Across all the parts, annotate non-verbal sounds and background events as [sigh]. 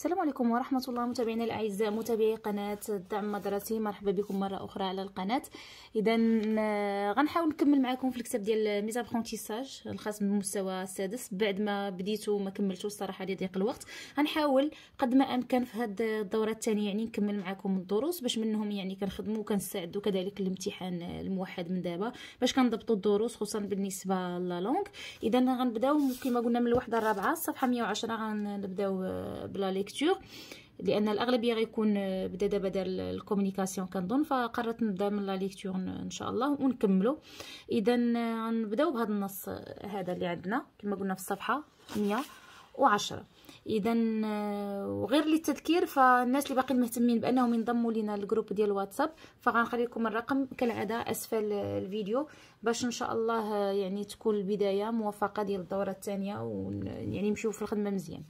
السلام عليكم ورحمة الله متابعينا الأعزاء متابعي قناة الدعم مدرسي مرحبا بكم مرة أخرى على القناة إذا آه، غنحاول نكمل معكم في الكتاب ديال ميزاب الخاص بالمستوى السادس بعد ما بديتو وما كملتو الصراحة لضيق الوقت غنحاول قد ما أمكن في هاد الدورة الثانية يعني نكمل معكم الدروس باش منهم يعني كنخدمو وكنستعدو كذلك الامتحان الموحد من دابا باش كنضبطو الدروس خصوصا بالنسبة للونغ إذا غنبداو كيما قلنا من الوحدة الرابعة الصفحة 110 غنبداو آه، بلا ليك ليكتور لان الاغلبيه غيكون آه، بدا دابا دار الكومونيكاسيون كنظن فقررت نبدا من لا ليكتور ان شاء الله ونكملو اذا آه، غنبداو بهذا النص آه، هذا اللي عندنا كما قلنا في الصفحه 110 اذا وغير للتذكير فالناس اللي باقيين مهتمين بانهم ينضموا لينا الجروب ديال الواتساب فغنخلي لكم الرقم كالعاده اسفل الفيديو باش ان شاء الله يعني تكون البدايه موفقه ديال الدوره الثانيه ويعني نمشيو في الخدمه مزيان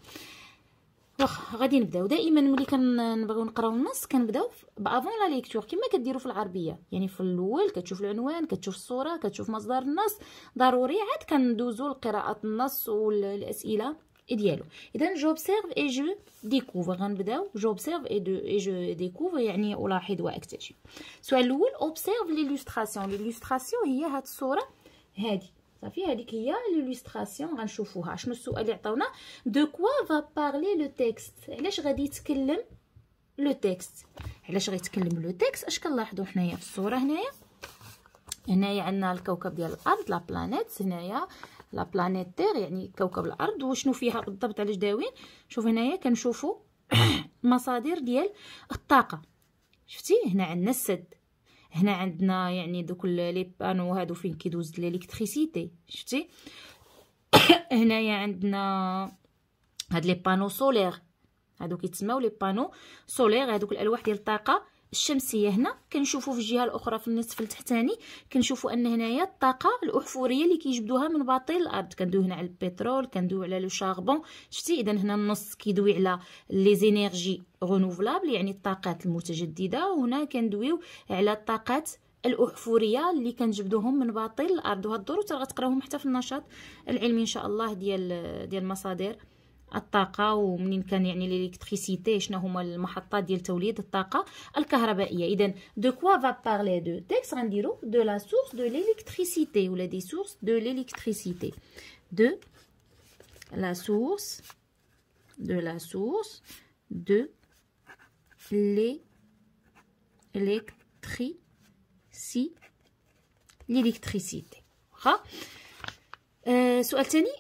واخا غادي نبداو دائما ملي كنبغيو نقراو النص كنبداو بافون لا ليكتور كما كديروا في العربيه يعني في الاول كتشوف العنوان كتشوف الصوره كتشوف مصدر النص ضروري عاد كندوزو لقراءه النص والاسئله ديالو اذا جوبسيرف اي جو ديكوفر غنبداو جوبسيرف اي دو اي جو ديكوفر يعني الاحظ واكتشف السؤال الاول اوبسيرف لي لوستراسيون هي هاد الصوره هادي صافي هذيك هي لوستراسيون غنشوفوها شنو السؤال اللي عطاونا دو كوا فا بارلي لو تيكست علاش غادي يتكلم لو تيكست علاش غيتكلم لو تيكست اش كنلاحظوا حنايا في الصوره هنايا هنايا عندنا الكوكب ديال الارض لا بلانيت هنايا لا بلانيت تير يعني كوكب الارض وشنو فيها بالضبط علاش داوين شوف هنايا كنشوفوا مصادر ديال الطاقه شفتي هنا عندنا السد هنا عندنا يعني دوك لي بانو هادو فين كيدوز ليكتريسيتي شفتي [coughs] هنايا عندنا هاد لي بانو سولير هادو كيتسماو لي بانو سولير هادوك الالواح ديال الطاقه الشمسيه هنا كنشوفوا في الجهه الاخرى في النصف التحتاني كنشوفوا ان هنايا الطاقه الاحفوريه اللي كيجبدوها من باطن الارض كندوي هنا على البترول كندوي على لو شاربون شتي اذا هنا النص كيدوي على لي زينيرجي غونوفلابل يعني الطاقات المتجدده وهنا كندويو على الطاقات الاحفوريه اللي كنجبدوهم من باطن الارض وهاد الدروس غتقراوهم حتى في النشاط العلمي ان شاء الله ديال ديال المصادر l'électricité, de quoi va parler de texte? de la source de l'électricité ou la source de l'électricité. De la source de la source de l'électricité. Euh,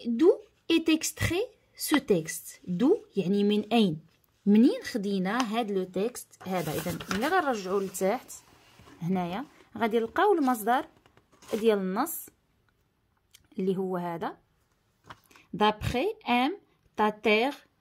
d'où est سو تيكست دو يعني من اين منين خدينا هاد لو تيكست هذا اذا ملي غنرجعوا لتحت هنايا غادي نلقاو المصدر ديال النص اللي هو هذا دابخي ام تا تيغ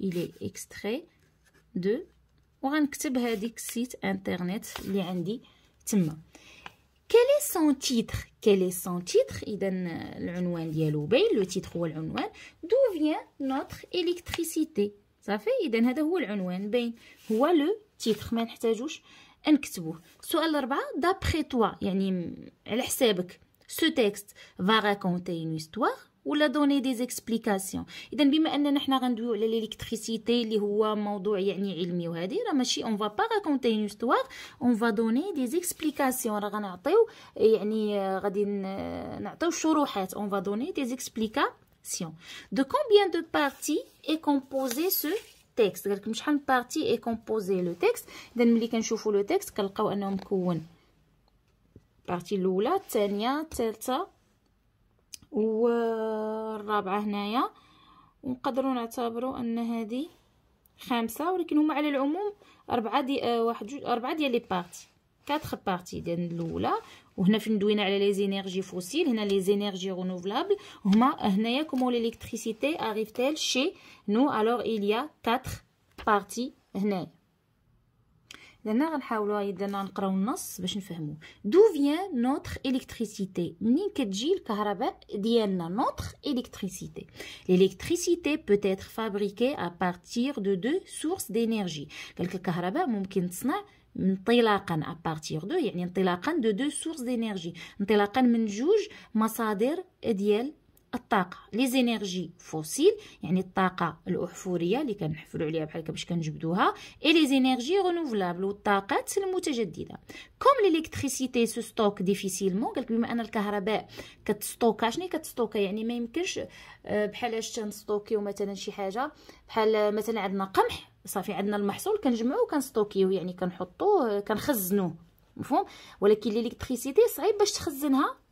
il est extrait de وغنكتب هذيك quel est son titre quel est son titre اذا العنوان ديالو باين لو d'où vient notre électricité صافي اذا هذا هو العنوان هو d'après toi ce texte va raconter une histoire ولا دوني دي زيكسبليكاسيون اذا بما اننا حنا غندويو على الالكتريسيتي اللي هو موضوع يعني علمي وهذه راه ماشي اون فا با راكونتي اون استوار اون فا دوني دي زيكسبليكاسيون راه غنعطيو يعني غادي نعطيو شروحات اون فا دوني دي زيكسبليكاسيون دو كومبيان دو بارتي اي كومبوزي سو تيكست قالك شحال من بارتي اي كومبوزي لو تيكست اذا ملي كنشوفو لو تيكست كنلقاو انه مكون بارتي الاولى الثانيه الثالثه والرابعه هنايا ونقدروا نعتبروا ان هذه خمسة ولكن هما على العموم أربعة دي آه واحد جوج أربعة ديال لي بارتي كاتخ بارتي ديال الأولى وهنا فين دوينا على لي زينيرجي فوسيل هنا لي زينيرجي رونوفلابل هما هنايا كومون ليكتريسيتي أغيف تيل شي نو ألوغ إليا كاتخ بارتي هنايا لهنا غنحاولوا يدنا نقراو النص باش نفهمو دو فيان نوتر الكتريسيتي منين كتجي الكهرباء ديالنا نوتر الكتريسيتي الالكتريسيتي peut être fabriquée à دو دو سورس sources d'énergie الكهرباء ممكن تصنع انطلاقا ابارتيغ دو يعني انطلاقا دو دو سورس دينيرجي انطلاقا من جوج مصادر ديال الطاقه لي زينيرجي فوسيل يعني الطاقه الاحفوريه اللي كنحفلوا عليها بحال هكا باش كنجبدوها اي لي زينيرجي رينوفلابل والطاقات المتجدده كوم ليليكتريسيتي سو ستوك ديفيسيلمون قالك بما ان الكهرباء كتستوكا شنو كتستوكا يعني ما يمكنش آه، بحال اش تنستوكيو مثلا شي حاجه بحال آه، مثلا عندنا قمح صافي عندنا المحصول كنجمعوه وكنستوكيوه يعني كنحطوه آه، كنخزنوه مفهوم ولكن ليليكتريسيتي صعيب باش تخزنها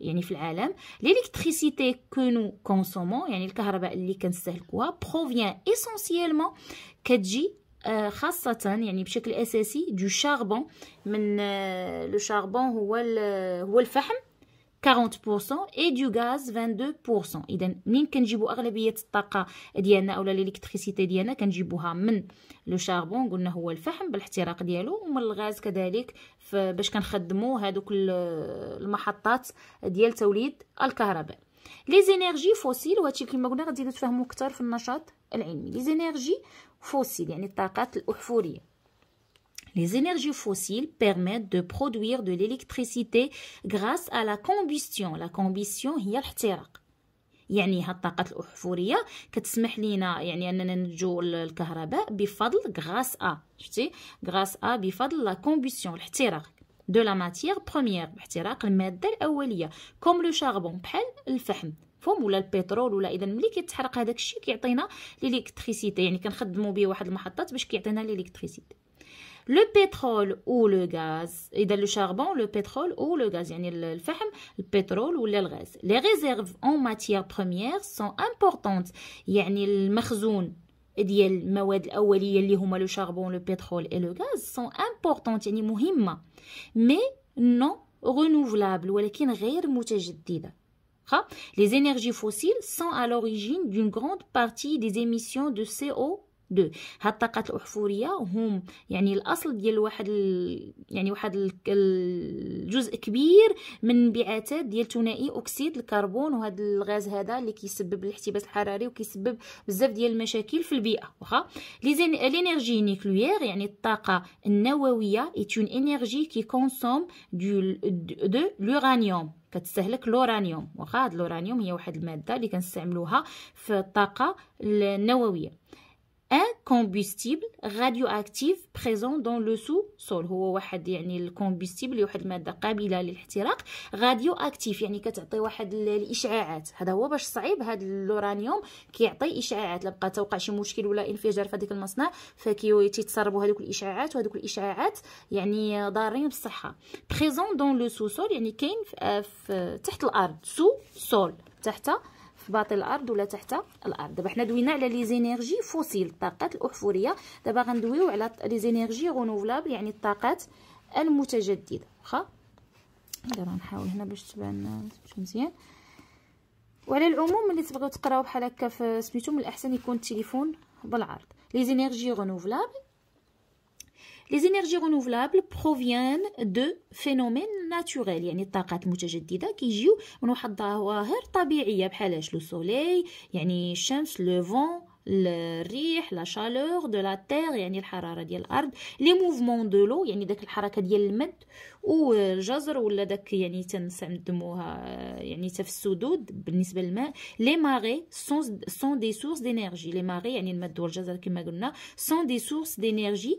يعني في العالم ليليكتريسيتي كو نو كونسومون يعني الكهرباء اللي كنستهلكوها بروفيان اسونسييلمون كتجي آه، خاصة يعني بشكل أساسي دو شاربون من لو آه، شاربون هو هو الفحم 40% اي دو غاز 22% اذا منين كنجيبو اغلبيه الطاقه ديالنا اولا الالكتريسيتي ديالنا كنجيبوها من لو شاربون قلنا هو الفحم بالاحتراق ديالو ومن الغاز كذلك باش كنخدمو هذوك المحطات ديال توليد الكهرباء لي زينيرجي فوسيل وهادشي كما قلنا غادي تفهموا اكثر في النشاط العلمي لي زينيرجي فوسيل يعني الطاقات الاحفوريه Les énergies fossiles permettent de produire de l'électricité grâce à la combustion. La combustion هي الاحتراق. يعني هاد الطاقة الأحفورية كتسمح لينا يعني أننا ننتجو الكهرباء بفضل غاس أ شفتي غاس أ بفضل لا كومبيسيون الاحتراق دو لا ماتيير بروميير باحتراق المادة الأولية كوم لو شاربون بحال الفحم فهم ولا البترول ولا اذا ملي كيتحرق هذاك الشيء كيعطينا ليليكتريسيتي يعني كنخدمو به واحد المحطات باش كيعطينا ليليكتريسيتي le pétrole ou le gaz et le charbon le pétrole ou le gaz يعني الفحم le pétrole ou le gaz les réserves en matières premières sont importantes يعني المخزون ديال المواد الاوليه اللي هما لو charbon le pétrole et le gaz sont importantes mais non renouvelables ولكن غير les énergies fossiles sont à l'origine d'une grande partie des émissions de CO دو هاد الطاقات الاحفوريه هم يعني الاصل ديال واحد ال... يعني واحد الجزء كبير من انبعاثات ديال ثنائي اكسيد الكربون وهاد الغاز هذا اللي كيسبب الاحتباس الحراري وكيسبب بزاف ديال المشاكل في البيئه واخا لينيرجي نيكلوير يعني الطاقه النوويه اي اون انرجي كي كونسوم دو دو لورانيوم كتستهلك لورانيوم واخا هاد لورانيوم هي واحد الماده اللي كنستعملوها في الطاقه النوويه ان combustible غاديو اكتيف dans دون لو سو سول هو واحد يعني الكومبستيبل اللي واحد الماده قابله للاحتراق غاديو اكتيف يعني كتعطي واحد الاشعاعات هذا هو باش صعيب هذا اللورانيوم كيعطي اشعاعات لبقى توقع شي مشكل ولا انفجار في هذيك المصنع فكيو تيتسربوا هذوك الاشعاعات وهذوك الاشعاعات يعني ضارين بالصحه présent دون لو سو سول يعني كاين تحت الارض سو سول تحت في باطن الارض ولا تحت الارض دابا حنا دوينا على لي زينيرجي فوسيل الطاقات الاحفوريه دابا غندويو على لي زينيرجي غونوفلابل يعني الطاقات المتجدده واخا دابا نحاول هنا باش تبان مزيان وعلى العموم ملي تبغيو تقراو بحال هكا في سميتو من الاحسن يكون التليفون بالعرض لي زينيرجي غونوفلابل Les énergies renouvelables proviennent de phénomènes naturels يعني الطاقات المتجددة كيجيو من واحد الظواهر طبيعية بحال لو سولي يعني الشمس لو فون الريح لا شالور دو لا تير يعني الحراره ديال الارض لي موفمون دو لو يعني داك الحركه ديال المد والجزر ولا داك يعني تنستعملوها يعني حتى في السدود بالنسبه للماء لي ماري سون دي سورس دينيرجي لي ماري يعني المد والجزر كما قلنا سون دي سورس دينيرجي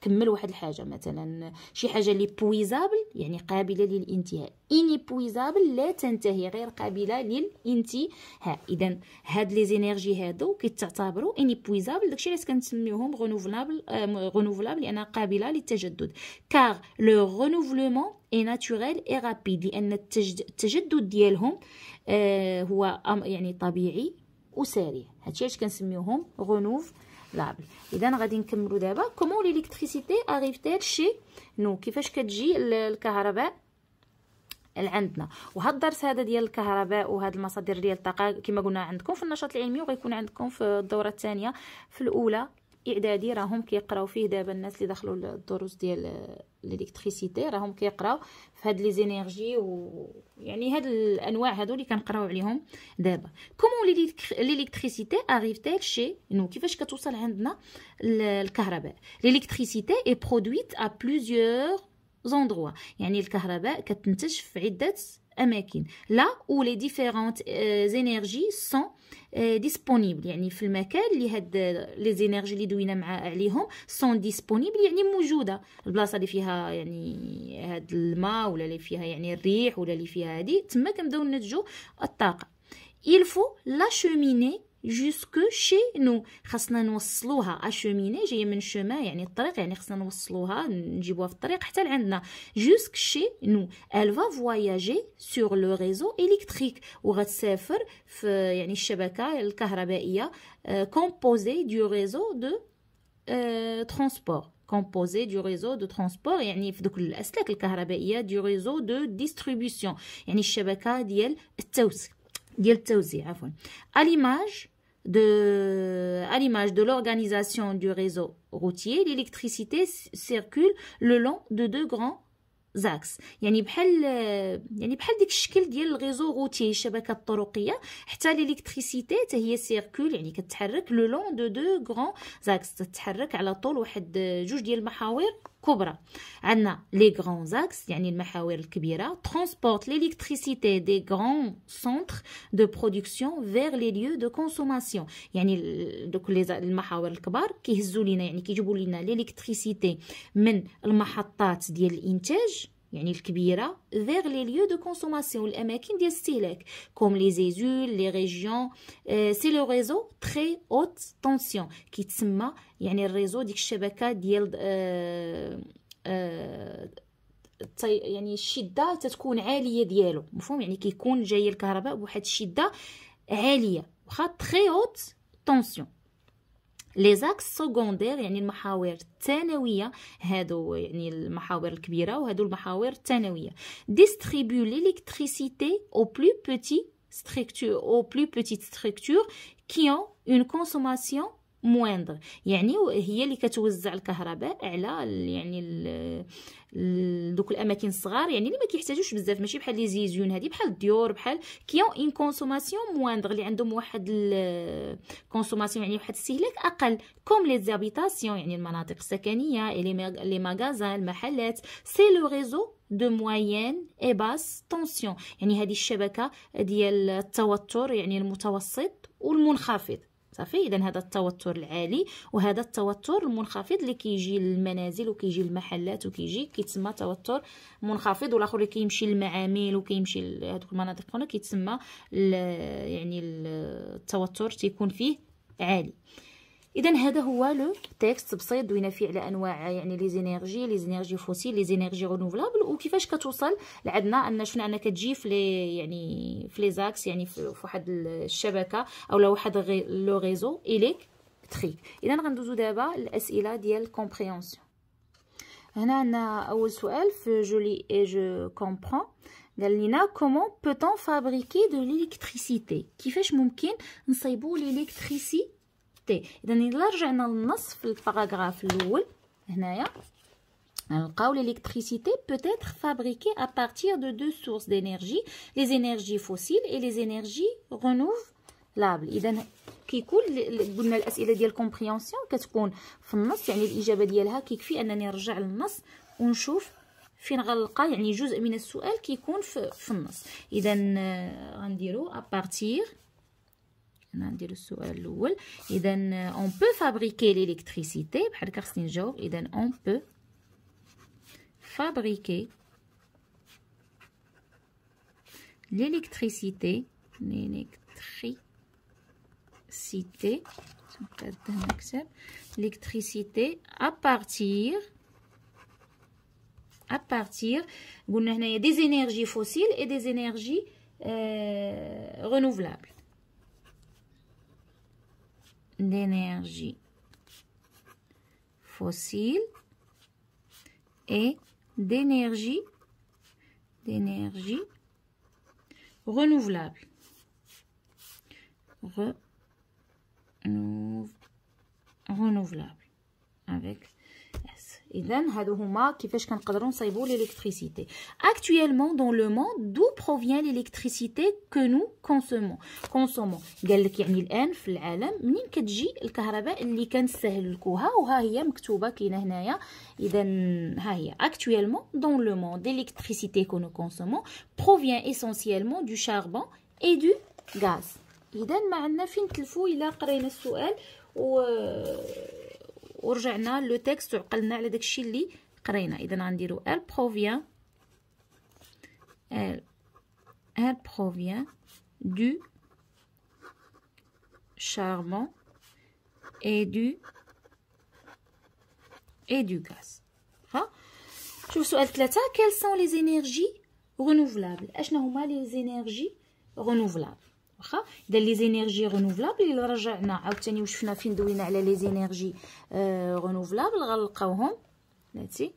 تكمل واحد الحاجه مثلا شي حاجه لي بويزابل يعني قابله للانتهاء اني بويزابل لا تنتهي غير قابله للانتهاء اذا هاد لي زينيرجي هادو كيتعتبروا اني بويزابل داكشي علاش كنسميوهم غونوفلابل غونوفلابل لان قابله للتجدد كار لو غونوفلومون اي ناتوريل اي رابيد لان التجدد ديالهم آه هو يعني طبيعي وسريع هادشي علاش كنسميوهم غنوف لابل اذا غادي نكملو دابا كومون ليكتريسيتي اريف تيل شي نو كيفاش كتجي الكهرباء عندنا وهاد الدرس هذا ديال الكهرباء وهاد المصادر ديال الطاقه كما قلنا عندكم في النشاط العلمي وغيكون عندكم في الدوره الثانيه في الاولى اعدادي راهم كيقراو فيه دابا الناس اللي دخلوا الدروس ديال الالكتريسيتي راهم كيقراو في هاد لي زينيرجي ويعني هاد الانواع هادو اللي كنقراو عليهم دابا كومون الالكتريسيتي arrive تيل شي نو كيفاش كتوصل عندنا الكهرباء الالكتريسيتي اي برودويت ا بلوزيور زوندرو يعني الكهرباء كتنتج في عده اماكن لا و لي ديفيرونت زينيرجي سون ديسپونيبل يعني في المكان اللي هاد لي زينيرجي اللي دوينا مع عليهم سون ديسپونيبل يعني موجوده البلاصه اللي فيها يعني هاد الماء ولا اللي فيها يعني الريح ولا اللي فيها هادي تما كنبداو ننتجو الطاقه il faut cheminée جوسكو شي نو خاصنا نوصلوها اشوميني جايه من شوما يعني الطريق يعني خاصنا نوصلوها نجيبوها في الطريق حتى لعندنا جوسك شي نو ال va voyager sur le réseau électrique وغتسافر في يعني الشبكه الكهربائيه كومبوزي euh, du ريزو دو euh, transport كومبوزي دو ريزو دو ترونسبور يعني في دوك الاسلاك الكهربائيه دو ريزو دو ديستريبيسيون يعني الشبكه ديال التوزيع ديال التوزيع عفوا اليماج de, à l'image de l'organisation du réseau routier, l'électricité circule le long de deux grands axes. يعني بحال يعني بحال ديك الشكل ديال الريزو روتي الشبكه الطرقيه حتى الالكتريسيتي حتى هي سيركول يعني كتحرك لو لون دو دو غران زاكس تتحرك على طول واحد جوج ديال المحاور كبرى عندنا لي غران زاكس يعني المحاور الكبيره ترونسبورت ليكتريسيتي دي غران سونتر دو برودكسيون فيغ لي ليو دو كونسوماسيون يعني دوك المحاور الكبار كيهزوا لينا يعني كيجيبوا لينا ليكتريسيتي من المحطات ديال الانتاج يعني الكبيره فيغ لي ليو دو كونسوماسيون الاماكن ديال الاستهلاك كوم لي زيزول لي ريجيون سي لو ريزو تري اوت طونسيون كيتسمى يعني الريزو ديك الشبكه ديال آه، آه، يعني الشده تتكون عاليه ديالو مفهوم يعني كيكون جايه الكهرباء بواحد الشده عاليه واخا تري اوت طونسيون لي زاكس سكوندير يعني المحاور الثانويه هادو يعني المحاور الكبيره وهادو المحاور الثانويه ديستريبيو ليكتريسيتي او بلو بيتي ستركتور او بلو بيتي ستركتور كي اون كونسوماسيون مويندر يعني هي اللي كتوزع الكهرباء على يعني دوك الاماكن الصغار يعني اللي ما كيحتاجوش بزاف ماشي بحال لي زيزيون هذه بحال الديور بحال كيون اون كونسوماسيون مويندر اللي عندهم واحد الكونسوماسيون يعني واحد الاستهلاك اقل كوم لي زابيتاسيون يعني المناطق السكنيه لي ماغازان المحلات سي لو ريزو دو موين اي باس طونسيون يعني هذه الشبكه ديال التوتر يعني المتوسط والمنخفض صافي اذا هذا التوتر العالي وهذا التوتر المنخفض اللي كيجي للمنازل وكيجي للمحلات وكيجي كيتسمى توتر منخفض والاخر اللي كيمشي للمعامل وكيمشي لهذوك المناطق هنا كيتسمى يعني التوتر تيكون فيه عالي اذا هذا هو لو تيكست بسيط دوينا فيه على انواع يعني لي زينيرجي لي زينيرجي فوسيل لي زينيرجي رينوفلابل وكيفاش كتوصل لعندنا ان شفنا ان كتجي في لي يعني في لي زاكس يعني في واحد الشبكه اولا واحد لو ريزو اليكتريك اذا غندوزو دابا الاسئله ديال كومبريونسيون هنا عندنا اول سؤال في جولي اي جو كومبرون قال لينا كومون بوتون فابريكي دو ليكتريسيتي كيفاش ممكن نصايبو ليكتريسيتي تي اذا الا رجعنا للنص في الباراغراف الاول هنايا نلقاو ليكتريسيتي peut فابريكي ا بارتير دو دو سورس دينيرجي لي زينيرجي فوسيل اي لي زينيرجي énergies لابل اذا كيكون قلنا الاسئله ديال كومبريونسيون كتكون في النص يعني الاجابه ديالها كيكفي انني نرجع للنص ونشوف فين غنلقى يعني جزء من السؤال كيكون في, في النص اذا آه، غنديرو بارتير On a dit le sol, et then on peut fabriquer l'électricité. Par le casting, then on peut fabriquer l'électricité. L'électricité, accepte. L'électricité à partir, à partir, vous n'avez des énergies fossiles et des énergies euh, renouvelables d'énergie fossile et d'énergie d'énergie renouvelable. renouvelable avec اذا هادو هما كيفاش كنقدروا نصايبوا ليكتريسيتي اكطويلمون دون لو موند دو بروفيان ليكتريسيتي كو نو كونسومون كونسومون قال لك يعني الان في العالم منين كتجي الكهرباء اللي كنستهلكوها وها هي مكتوبه كاينه هنايا اذا ها هي اكطويلمون دون لو موند ليكتريسيتي كو نو كونسومون بروفيان اسونسييلمون دو شاربون اي دو غاز اذا ما عندنا فين تلفو الا قرينا السؤال و le texte augmente à l'aide de choses qui nous avons. Alors, elle provient. Elle provient du charbon et du et du gaz. je vous ai quels sont les énergies renouvelables Achez-nous les énergies renouvelables. واخا اذا لي زينيرجي رينوفلابل الا رجعنا عاوتاني وشفنا فين دوينا على لي زينيرجي آه رينوفلابل غنلقاوهم بلاتي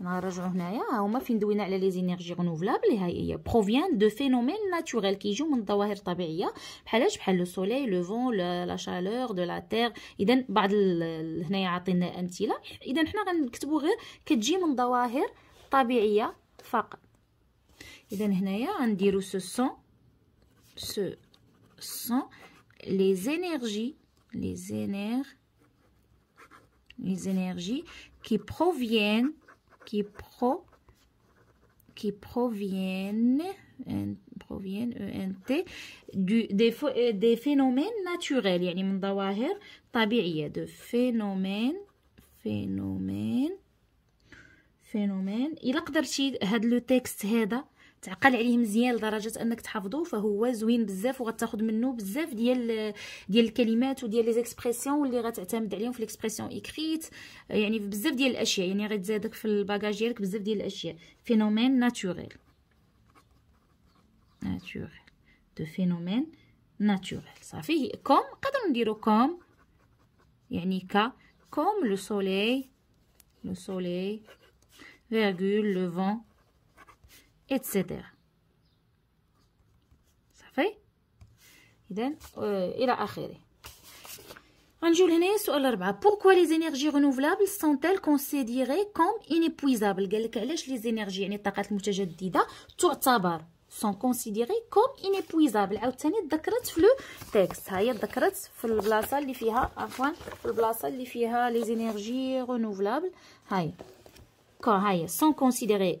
نرجعوا هنايا ها هما فين دوينا على لي زينيرجي رينوفلابل هي هي بروفيان دو فينومين ناتوريل كيجيو من الظواهر الطبيعيه بحالاش بحال لو سولي لو فون لا شالور دو لا تير اذا بعض هنايا عطينا امثله اذا حنا غنكتبوا غير كتجي من ظواهر طبيعيه فقط اذا هنايا غنديروا سو سون ce sont les énergies, les énergies, les énergies qui proviennent, qui pro, qui proviennent, en, proviennent, euh, ENT, du, des, euh, des phénomènes naturels, يعني من ظواهر طبيعية, de phénomènes, phénomènes, phénomènes, a قدرتي تعقل عليه مزيان لدرجه انك تحفظه فهو زوين بزاف وغتاخذ منه بزاف ديال ديال الكلمات وديال لي زيكسبرسيون اللي غتعتمد عليهم في ليكسبرسيون ايكريت يعني بزاف ديال الاشياء يعني غتزادك في الباجاج ديالك بزاف ديال الاشياء فينومين ناتوريل ناتوريل دو فينومين ناتوريل صافي كوم نقدر نديرو كوم يعني كا كوم لو سولي لو سولي فيغول لو فون etc صافي اذا آه، الى اخره غنجيو لهنايا سؤال 4 بوركوا لي زينيرجي رينوفلابل سونتيل كونسيديري كوم انيبويزابل لك علاش لي زينيرجي يعني الطاقات المتجدده تعتبر سون كونسيديري كوم انيبويزابل عاوتاني تذكرت في لو تيكست ها هي تذكرت في البلاصه اللي فيها عفوا في البلاصه اللي فيها لي زينيرجي رينوفلابل هاي كون هاي سون كونسيديري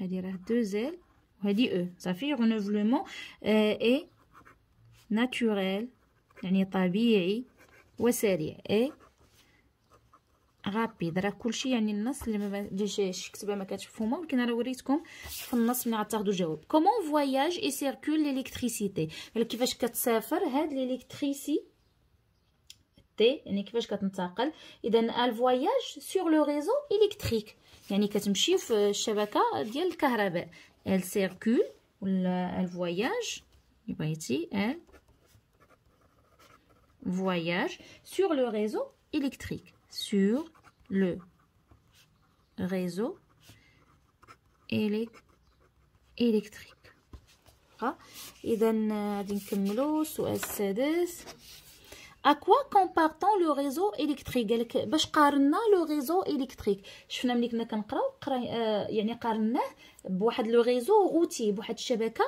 C'est-à-dire deux L. Ça fait renouvellement et naturel, et rapide. Comment voyage et circule l'électricité? le voyage sur le réseau électrique. يعني كتمشي في الشبكه ديال الكهرباء ال سيركول ولا الفواياج بغيتي ال voyage sur le réseau électrique. Sur le réseau ها إذا غادي نكملو السؤال السادس à quoi compare-t-on le réseau électrique قالك باش قارنا لو ريزو الكتريك شفنا ملي كنا كنقراو آه، يعني قارناه بواحد لو ريزو روتي بواحد الشبكه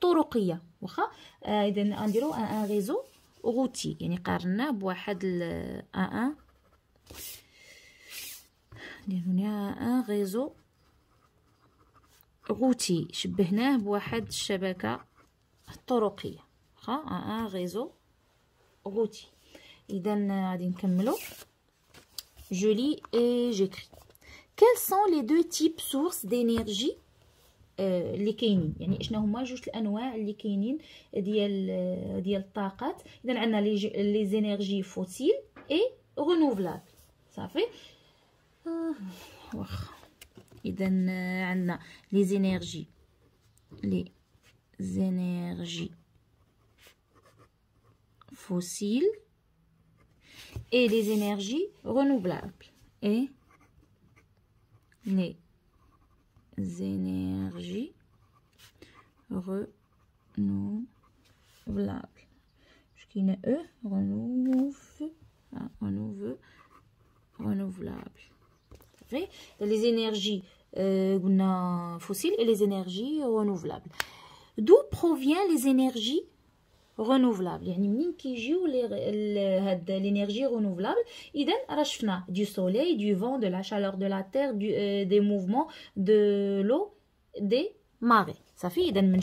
طرقيه واخا آه، اذا نديرو ان ان ريزو روتي يعني قارناه بواحد ان ان ندير هنا ان ريزو روتي شبهناه بواحد الشبكه الطرقيه واخا ان ان ريزو غوتي اذا غادي نكملو جولي اي et j'écris quels sont les deux types sources d'énergie اللي euh, كاينين يعني شنو هما جوج الانواع اللي كاينين ديال ديال الطاقات اذا عندنا لي زينيرجي فوسيل اي رينوفلابل صافي آه، واخا اذا عندنا لي زينيرجي لي زينيرجي fossiles et les énergies renouvelables et les énergies renouvelables. Jusqu'une E, euh, hein, renouvelable, Les énergies euh, fossiles et les énergies renouvelables. D'où proviennent les énergies renouvelable. c'est-à-dire qu'il y a l'énergie renouvelable. du soleil, du vent, de la chaleur, de la terre, euh, des mouvements, de l'eau, des marées. Ça fait le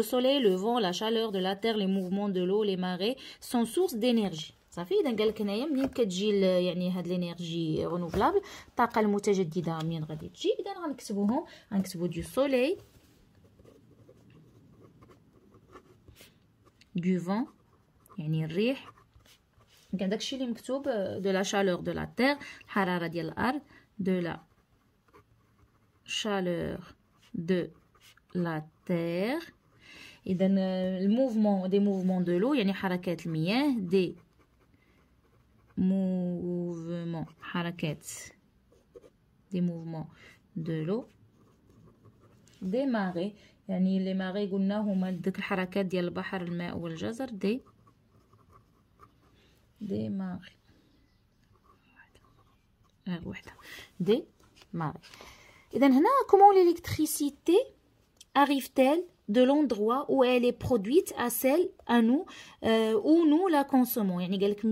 soleil, le vent, la chaleur, de la terre, les mouvements, de l'eau, les marées sont sources d'énergie. صافي اذا قال لك هنايا منين كتجي يعني هاد لينيرجي رونوفلابل الطاقه المتجدده منين غادي تجي اذا غنكتبوهم غنكتبو دو سولي دو فون يعني الريح كان داكشي اللي مكتوب دو لا شالور دو لا تير الحراره ديال الارض دو لا شالور دو لا تير اذا الموفمون دي موفمون دو لو يعني حركات المياه دي mouvement, harakat, des mouvements de l'eau. Des marées, les marées قلنا هما ديك الحركات ديال البحر الماء والجزر دي دي marées les وحده دي marées Et maintenant, comment l'électricité arrive-t-elle de l'endroit où elle est produite à celle à nous euh, où nous la consommons يعني قالك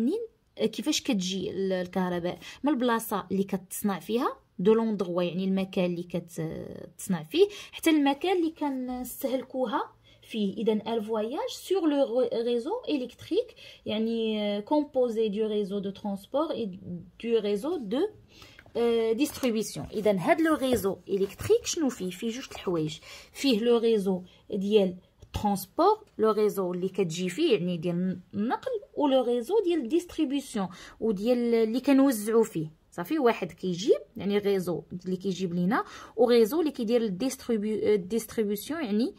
كيفاش كتجي الكهرباء من البلاصه اللي كتصنع فيها دو لوندغوا يعني المكان اللي كتصنع فيه حتى المكان اللي كنستهلكوها فيه اذا الفواياج سور لو ريزو الكتريك يعني كومبوزي دو ريزو دو ترونسبور اي دو ريزو دو ديستريبيسيون اذا هاد لو ريزو الكتريك شنو فيه فيه جوج الحوايج فيه لو ريزو ديال transport, le réseau li kadjifi, de ou le réseau de distribution ou ديال li Ça fait a réseau li lina ou réseau li euh, distribution yani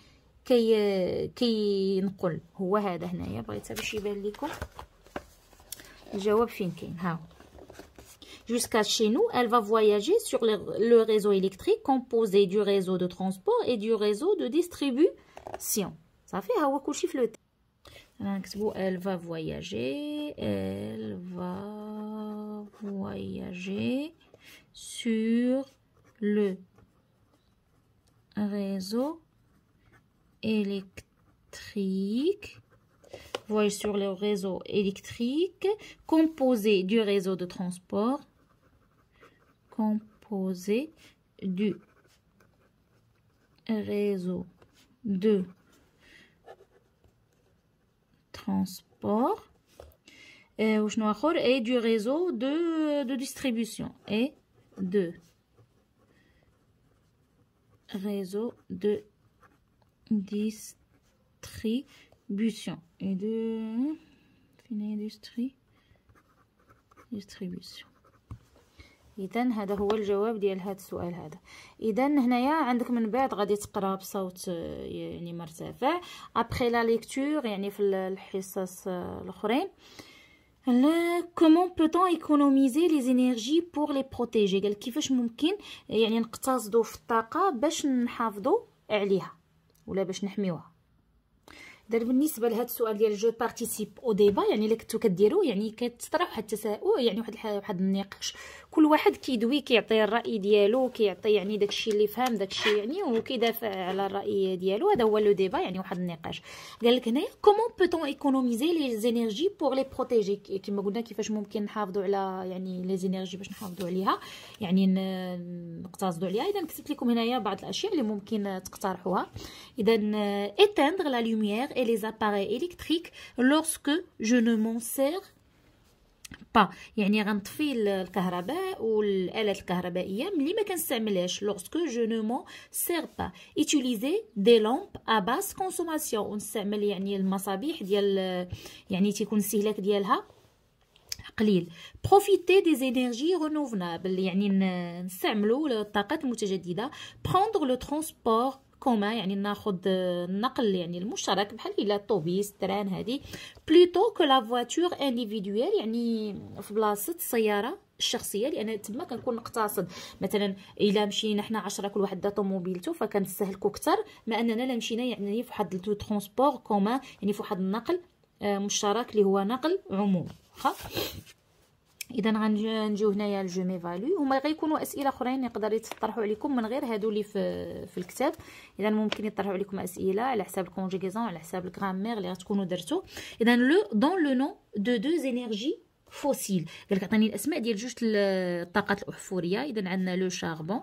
euh, jusqu'à chez nous elle va voyager sur le, le réseau électrique composé du réseau de transport et du réseau de distribution ça ça fait هو كلشي elle va voyager elle va voyager sur le réseau électrique Voyez sur le réseau électrique composé du réseau de transport composé du réseau de transport et du réseau de, distribution et de réseau de distribution et de distribution اذا هذا هو الجواب ديال هذا السؤال هذا اذا هنايا عندك من بعد غادي تقرا بصوت يعني مرتفع ابري لا ليكتور يعني في الحصص آه، الاخرين لا كومون بوتون ايكونوميزي لي زينيرجي بور لي بروتيجي قال كيفاش ممكن يعني نقتصدوا في الطاقه باش نحافظوا عليها ولا باش نحميوها دار بالنسبه لهذا السؤال ديال جو بارتيسيپ يعني يعني او ديبا يعني الا كنتو كديروا يعني كتطرح واحد التساؤل يعني واحد واحد النقاش كل واحد كيدوي كيعطي الراي ديالو كيعطي يعني داكشي اللي فهم داكشي يعني وكيدافع على الراي ديالو هذا هو لو ديبا يعني واحد النقاش قال لك هنايا كومون بوتون ايكونوميزي لي زينيرجي بور لي بروتيجي كما قلنا كيفاش ممكن نحافظوا على يعني لي زينيرجي باش نحافظوا عليها يعني نقتصدوا عليها اذا كتبت لكم هنايا بعض الاشياء اللي ممكن تقترحوها اذا éteindre لا لوميير اي لي زاباري الكتريك lorsque جو نو مون سير با يعني غنطفي الكهرباء والالات الكهربائيه ملي ما كنستعملهاش لوغسكو جو نو مون سير با utiliser دي لامب ا باس كونسوماسيون ونستعمل يعني المصابيح ديال يعني تيكون الاستهلاك ديالها قليل بروفيتي دي زينيرجي رينوفونابل يعني نستعملوا الطاقات المتجدده prendre لو ترونسبور كوما يعني ناخذ النقل آه، يعني المشترك بحال الا الطوبيس التران هذه بلوتو كو لا فواتور انديفيدويال يعني في بلاصه السياره الشخصيه لان تما كنكون نقتصد مثلا الا مشينا حنا 10 كل واحد دا طوموبيلته فكنستهلكو اكثر ما اننا لا مشينا يعني فواحد لو ترونسبور كومان يعني فواحد النقل آه، مشترك اللي هو نقل عموم واخا اذا غنجيو هنايا لجو مي فالو هما غيكونوا اسئله اخرين يقدر يتطرحوا عليكم من غير هادو اللي في في الكتاب اذا ممكن يطرحوا عليكم اسئله على حساب الكونجيغيزون على حساب الغرامير اللي غتكونوا درتو اذا لو دون لو نو دو دو انرجي فوسيل قالك عطاني عطيني الاسماء ديال جوج الطاقات الاحفوريه اذا عندنا لو شاربون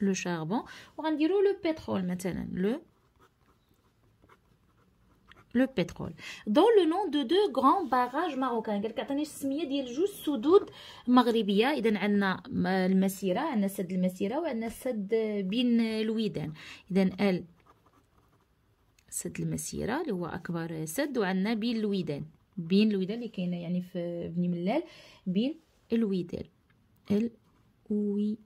لو شاربون وغنديروا لو بترول مثلا لو لو بترول دون لو نون دو دو غران باراج ماروكان قالك عطيني السميه ديال جوج سدود مغربيه اذا عندنا المسيره عندنا سد المسيره وعندنا سد بين الويدان اذا ال سد المسيره اللي هو اكبر سد وعندنا بين الويدان بين الويدان اللي كاينه يعني في بني ملال بين الويدان الويدان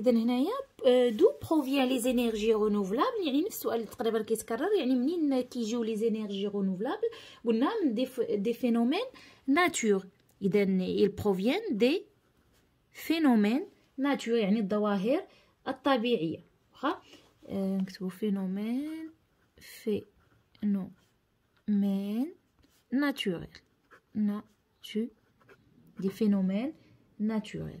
Donc, d'où proviennent les énergies renouvelables Il y a une question qui y a une joue les énergies renouvelables. Nous des phénomènes naturels. Ils proviennent des phénomènes naturels. Donc, c'est des phénomènes naturels.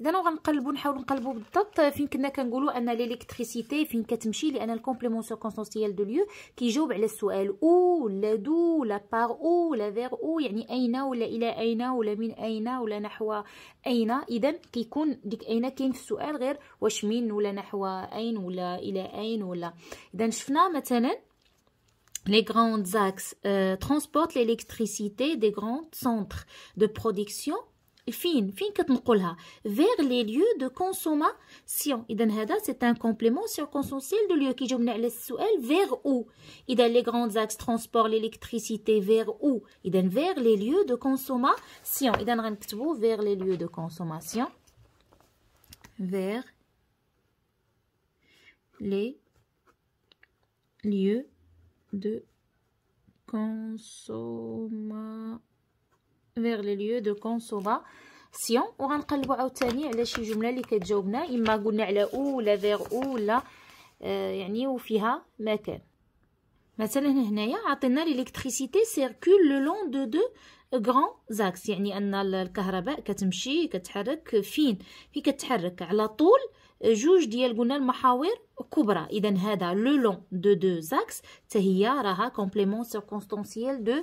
اذا غنقلبو نحاول نقلبوا بالضبط فين كنا كنقولوا ان ليليكتريسيتي فين كتمشي لان الكومبليمون سيركونستانسييل دو ليو كيجاوب على السؤال او ولا دو ولا بار او ولا فيغ او يعني اين ولا الى اين ولا من اين ولا نحو اين اذا كيكون ديك اين كاين في السؤال غير واش من ولا نحو اين ولا الى اين ولا اذا شفنا مثلا Les grandes axes euh, transportent l'électricité des grands centres de production vers les lieux de consommation on c'est un complément circonstanciel de lieu les sous elle vers où les grands axes transport l'électricité vers où vers les lieux de consommation vers les lieux de consommation vers les lieux de consommation فيغ لي ليو دو كونسوماسيون وغنقلبوا عاوتاني على شي جمله اللي كتجاوبنا اما قلنا على او ولا فيغ او ولا آه يعني وفيها مكان مثلا هنايا عطينا ليليكتريسيتي سيركول لو لون دو دو غران زاكس يعني ان الكهرباء كتمشي كتحرك فين في كتحرك على طول جوج ديال قلنا المحاور كبرى اذا هذا لو لون دو دو زاكس حتى هي راها كومبليمون سيركونستانسييل دو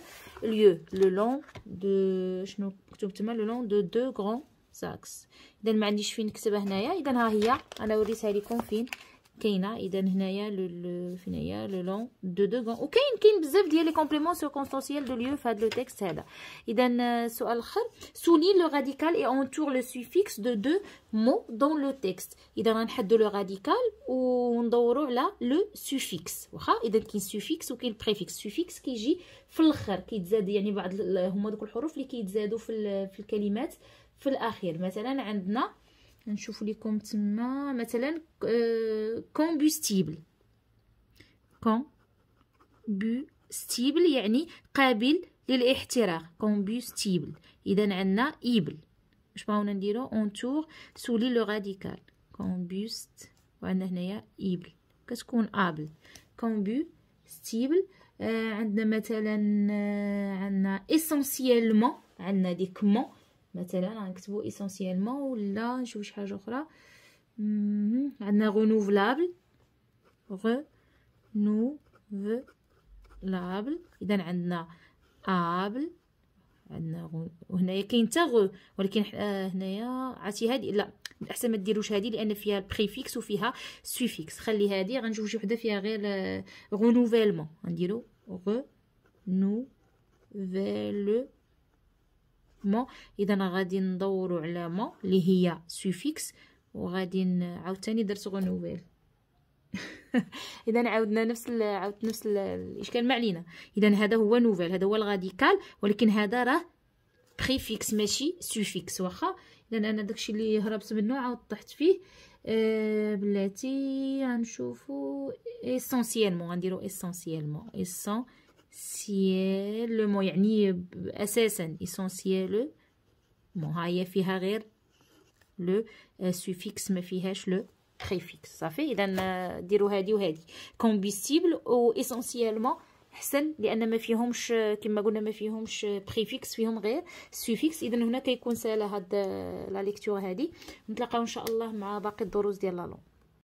ليو لو لون دو شنو كتب تما لو لون دو دو غران زاكس اذا ما عنديش فين نكتبها هنايا اذا ها هي انا وريتها لكم فين كاينه اذا هنايا هنايا لو لون دو دو غون وكاين كاين بزاف ديال لي كومبليمون سيركونستانسييل دو ليو في لو تيكست هذا اذا سؤال الاخر سولين لو راديكال اي اونتور لو سوفيكس دو دو مو دون لو تيكست اذا غنحدو لو راديكال ندورو على لو سوفيكس واخا اذا كاين سوفيكس وكاين بريفيكس سوفيكس كيجي في الاخر كيتزاد يعني بعض هما دوك الحروف اللي كيتزادوا في, في الكلمات في الاخير مثلا عندنا نشوف لكم تما مثلا آه، كومبوستيبل كومبوستيبل يعني قابل للاحتراق كومبوستيبل اذا عندنا ايبل واش بغاونا نديرو اونتور سولي لو راديكال كومبوست وعندنا هنايا ايبل كتكون ابل كومبوستيبل آه عندنا مثلا آه عندنا اسونسييلمون عندنا ديك مون مثلا غنكتبو اسونسيالمون ولا نشوف شي حاجه اخرى عندنا رينوفلابل رينوفلابل اذا عندنا ابل عندنا وهنايا كاين تا غو ولكن آه، هنايا عرفتي هادي لا الاحسن ما ديروش هادي لان فيها بريفيكس وفيها سوفيكس خلي هادي غنشوف شي وحده فيها غير رينوفلمون آه، غنديرو غو مو اذا غادي ندورو على مو اللي هي سوفيكس وغادي عاوتاني درت غنوفيل [laughs] اذا عاودنا نفس عاودت نفس الاشكال ما علينا اذا هذا هو نوفيل هذا هو الغاديكال ولكن هذا راه بريفيكس ماشي سوفيكس واخا اذا انا داكشي اللي هربت منه عاود طحت فيه أه بلاتي غنشوفو اسونسييلمون غنديرو اسونسييلمون اسون سيالمون يعني اساسا اسونسيال مو هاي فيها غير لو سوفيكس ما فيهاش لو بريفيكس صافي اذا ديروا هذه وهذه كومبيستيبل و اسونسيالمون احسن لان ما فيهمش كما قلنا ما فيهمش بريفيكس فيهم غير سوفيكس اذا هنا كيكون سهله هاد لا ليكتور هذه نتلاقاو ان شاء الله مع باقي الدروس ديال لا